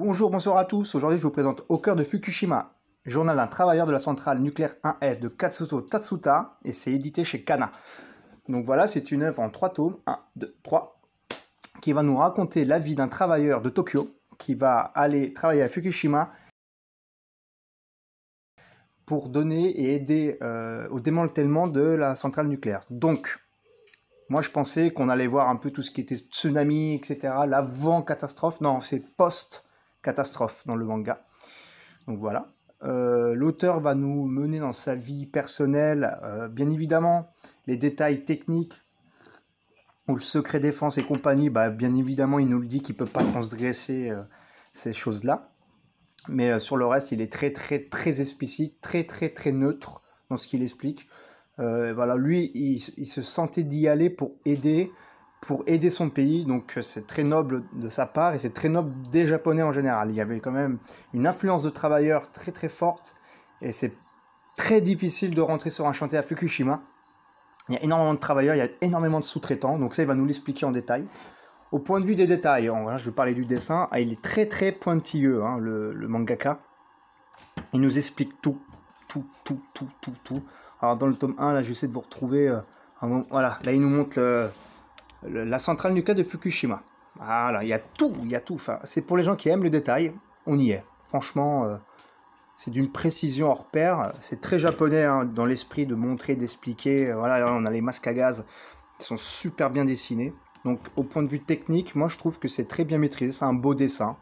Bonjour, bonsoir à tous. Aujourd'hui, je vous présente Au cœur de Fukushima, journal d'un travailleur de la centrale nucléaire 1F de Katsuto Tatsuta, et c'est édité chez Kana. Donc voilà, c'est une œuvre en trois tomes, 1, 2, 3, qui va nous raconter la vie d'un travailleur de Tokyo qui va aller travailler à Fukushima pour donner et aider euh, au démantèlement de la centrale nucléaire. Donc, moi, je pensais qu'on allait voir un peu tout ce qui était tsunami, etc. L'avant-catastrophe. Non, c'est post catastrophe dans le manga. Donc voilà. Euh, l'auteur va nous mener dans sa vie personnelle, euh, bien évidemment, les détails techniques ou le secret défense et compagnie, bah, bien évidemment, il nous le dit qu'il ne peut pas transgresser euh, ces choses-là. Mais sur le reste, il est très, très, très explicite, très, très, très neutre dans ce qu'il explique. voilà, lui, il, se sentait d'y aller pour aider pour aider son pays. Donc euh, c'est très noble de sa part et c'est très noble des Japonais en général. Il y avait quand même une influence de travailleurs très très forte et c'est très difficile de rentrer sur un chantier à Fukushima. Il y a énormément de travailleurs, il y a énormément de sous-traitants, donc ça il va nous l'expliquer en détail. Au point de vue des détails, je vais parler du dessin, ah, il est très très pointilleux, hein, le, mangaka. Il nous explique tout, tout, tout, tout, tout, tout. Alors dans le tome 1, là j'essaie de vous retrouver, euh, voilà, là il nous montre le, la centrale nucléaire de Fukushima. Voilà, il y a tout, il y a tout. Enfin, c'est pour les gens qui aiment le détail, on y est. Franchement, euh, c'est d'une précision hors pair. C'est très japonais hein, dans l'esprit de montrer, d'expliquer. Voilà, on a les masques à gaz qui sont super bien dessinés. Donc, au point de vue technique, moi, je trouve que c'est très bien maîtrisé. C'est un beau dessin.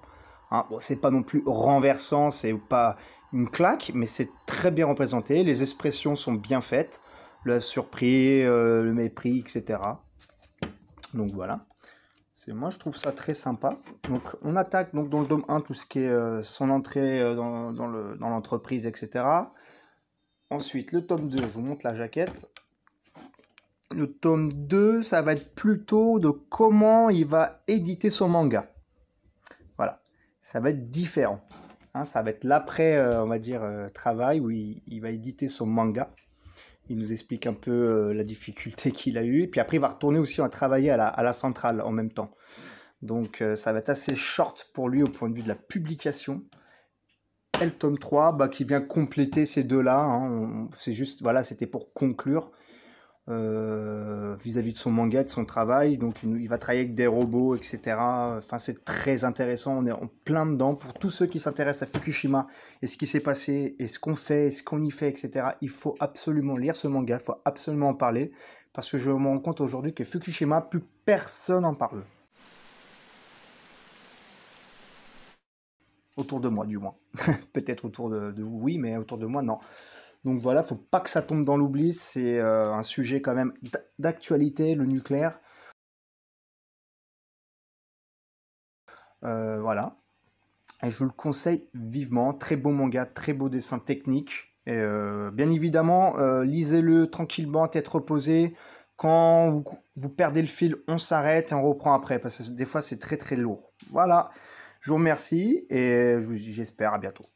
Hein, c'est pas non plus renversant, c'est pas une claque, mais c'est très bien représenté. Les expressions sont bien faites, Le surpris, euh, le mépris, etc. Donc voilà. C'est moi je trouve ça très sympa. Donc on attaque donc dans le tome 1 tout ce qui est euh, son entrée euh, dans, l'entreprise, etc. Ensuite le tome 2, je vous montre la jaquette. Le tome 2, ça va être plutôt de comment il va éditer son manga. Voilà, ça va être différent. Hein. ça va être l'après, euh, on va dire, travail où il va éditer son manga il nous explique un peu euh, la difficulté qu'il a eue. Et puis après, il va retourner aussi à travailler à la, à la centrale en même temps. Donc euh, ça va être assez short pour lui au point de vue de la publication. Et tome 3, qui vient compléter ces deux-là. Hein. C'est juste, voilà, c'était pour conclure. Euh, vis-à-vis de son manga, de son travail. Donc il va travailler avec des robots, etc. Enfin, c'est très intéressant. On est en plein dedans. Pour tous ceux qui s'intéressent à Fukushima et ce qui s'est passé et ce qu'on fait, et ce qu'on y fait, etc. Il faut absolument lire ce manga. Il faut absolument en parler parce que je me rends compte aujourd'hui que Fukushima, plus personne en parle. Autour de moi, du moins. Peut-être autour de, de vous, oui, mais autour de moi, non. Donc voilà, faut pas que ça tombe dans l'oubli. C'est euh, un sujet quand même d'actualité, le nucléaire. Euh, voilà. Et je vous le conseille vivement. Très beau manga, très beau dessin technique. Et euh, bien évidemment, lisez-le tranquillement, tête reposée. Quand vous, vous perdez le fil, on s'arrête et on reprend après. Parce que des fois, c'est très très lourd. Voilà. Je vous remercie et j'espère à bientôt.